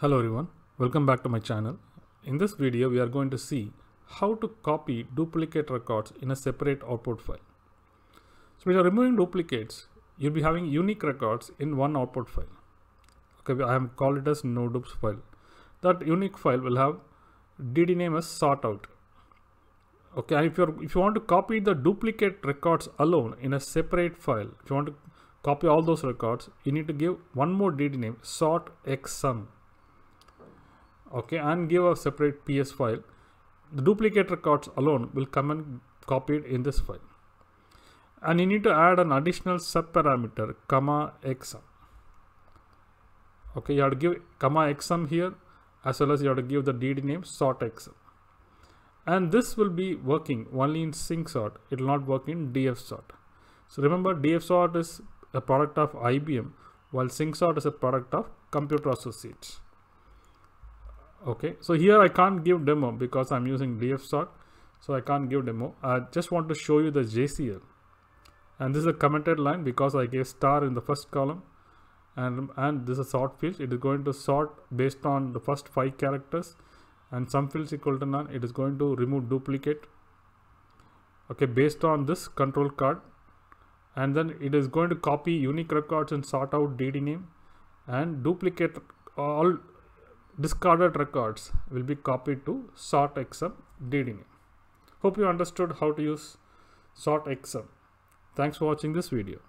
Hello everyone, welcome back to my channel. In this video we are going to see how to copy duplicate records in a separate output file. So when you're removing duplicates, you'll be having unique records in one output file. Okay, I have called it as dupes file. That unique file will have dd name as sort out. Okay, and if you if you want to copy the duplicate records alone in a separate file, if you want to copy all those records, you need to give one more dd name sort x sum okay and give a separate ps file the duplicate records alone will come and copied in this file and you need to add an additional sub parameter comma xm okay you have to give comma xm here as well as you have to give the dd name sort xm and this will be working only in sync sort it will not work in df sort so remember df sort is a product of ibm while sync sort is a product of computer associates okay so here i can't give demo because i'm using df stock so i can't give demo i just want to show you the jcl and this is a commented line because i gave star in the first column and and this is sort field it is going to sort based on the first five characters and some fields equal to none it is going to remove duplicate okay based on this control card and then it is going to copy unique records and sort out dd name and duplicate all discarded records will be copied to sort sortexm ddname. Hope you understood how to use sort sortexm. Thanks for watching this video.